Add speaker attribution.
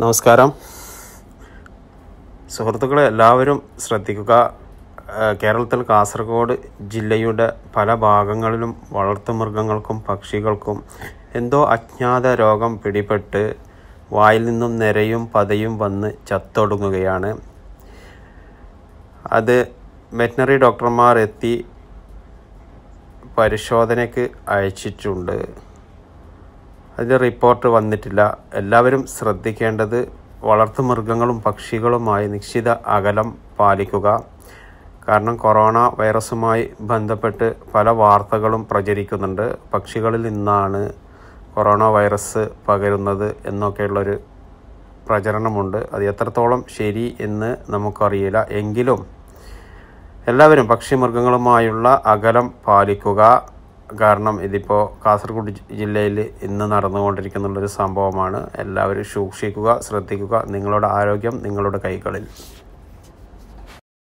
Speaker 1: നമസ്കാരം സുഹൃത്തുക്കളെ എല്ലാവരും ശ്രദ്ധിക്കുക കേരളത്തിൽ കാസർഗോഡ് ജില്ലയുടെ പല ഭാഗങ്ങളിലും വളർത്തുമൃഗങ്ങൾക്കും പക്ഷികൾക്കും എന്തോ അജ്ഞാത രോഗം പിടിപെട്ട് വായിൽ നിന്നും നിരയും പതയും വന്ന് ചത്തൊടുങ്ങുകയാണ് അത് വെറ്റിനറി ഡോക്ടർമാർ എത്തി പരിശോധനയ്ക്ക് അയച്ചിട്ടുണ്ട് അതിൻ്റെ റിപ്പോർട്ട് വന്നിട്ടില്ല എല്ലാവരും ശ്രദ്ധിക്കേണ്ടത് വളർത്തുമൃഗങ്ങളും പക്ഷികളുമായി നിശ്ചിത അകലം പാലിക്കുക കാരണം കൊറോണ വൈറസുമായി ബന്ധപ്പെട്ട് പല വാർത്തകളും പ്രചരിക്കുന്നുണ്ട് പക്ഷികളിൽ നിന്നാണ് കൊറോണ വൈറസ് പകരുന്നത് എന്നൊക്കെയുള്ളൊരു പ്രചരണമുണ്ട് അത് എത്രത്തോളം ശരി എന്ന് നമുക്കറിയില്ല എങ്കിലും എല്ലാവരും പക്ഷി മൃഗങ്ങളുമായുള്ള അകലം പാലിക്കുക കാരണം ഇതിപ്പോൾ കാസർഗോഡ് ജില്ലയിൽ ഇന്ന് നടന്നുകൊണ്ടിരിക്കുന്നുള്ളൊരു സംഭവമാണ് എല്ലാവരും സൂക്ഷിക്കുക ശ്രദ്ധിക്കുക നിങ്ങളുടെ ആരോഗ്യം നിങ്ങളുടെ കൈകളിൽ